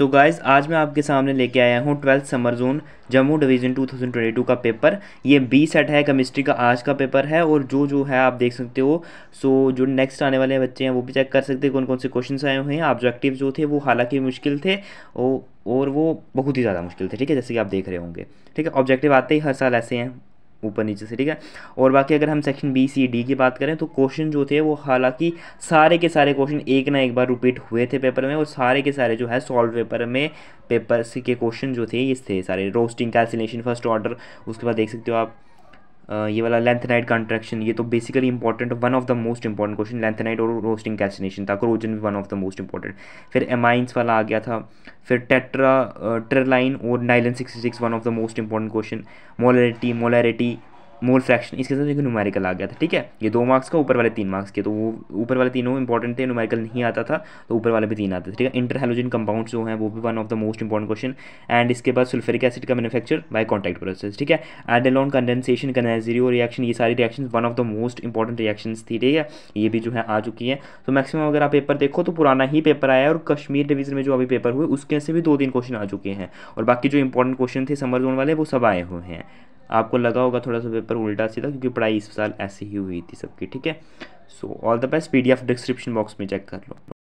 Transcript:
so guys guys आज मैं आपके सामने लेके आया हूँ twelfth summer zone Jammu division 2022 का पेपर ये बी सेट है केमिस्ट्री का आज का पेपर है और जो जो है आप देख सकते हो सो so, जो नेक्स्ट आने वाले बच्चे हैं वो भी चेक कर सकते हैं कौन कौन से क्वेश्चन आए हुए हैं ऑब्जेक्टिव जो थे वो हालांकि मुश्किल थे और वो बहुत ही ज़्यादा मुश्किल थे ठीक है जैसे कि आप देख रहे होंगे ठीक है ऑब्जेक्टिव आते ही हर साल ऐसे हैं ऊपर नीचे से ठीक है और बाकी अगर हम सेक्शन बी सी डी की बात करें तो क्वेश्चन जो थे वो हालांकि सारे के सारे क्वेश्चन एक ना एक बार रिपीट हुए थे पेपर में और सारे के सारे जो है सॉल्व पेपर में पेपर के क्वेश्चन जो थे ये थे सारे रोस्टिंग कैलसिलेशन फर्स्ट ऑर्डर उसके बाद देख सकते हो आप ये वाला लेंथेनाइट कंट्रैक्शन ये तो basically important one of the most important question lanthanide और रोस्टिंग कैल्सिनेशन था क्रोजन भी one of the most important फिर एमाइंस वाला आ गया था फिर टेट्रा ट्रेलाइन और nylon sixty six one of the most important question molarity molarity mole fraction इसके साथ देखो न्यूमेरिकल आ गया था ठीक है ये दो मार्क्स का ऊपर वाले तीन मार्क्स के तो वो ऊपर वाले तीनों इंपॉर्टेंट थे न्यूमेरिकल नहीं आता था तो ऊपर वाले भी तीन आते थे ठीक है इंटर हेलोजन कंपाउंड्स जो हैं वो भी one of the most important question and इसके बाद सुल्फेरिक एसिड का मैनुफैक्चर बाय कॉन्टैक्ट प्रोसेस ठीक है एडेलॉन कंडेंसेशन कनेजीरियो रिएक्शन ये सारी reaction one of the most important reaction थी ठीक है ये भी जो है आ चुकी है तो मैक्सिमम अगर आप पेपर देखो तो पुराना ही पेपर आया और कश्मीर डिवीजन में जो अभी पेपर हुए उसके से भी दो तीन क्वेश्चन आ चुके हैं और बाकी जो इंपॉर्टेंट क्वेश्चन थे समर जोन वाले वो सब आए हुए हैं आपको लगा होगा थोड़ा सा पेपर उल्टा सीधा क्योंकि पढ़ाई इस साल ऐसी ही हुई थी सबकी ठीक है so all the best P F description box में चेक कर लो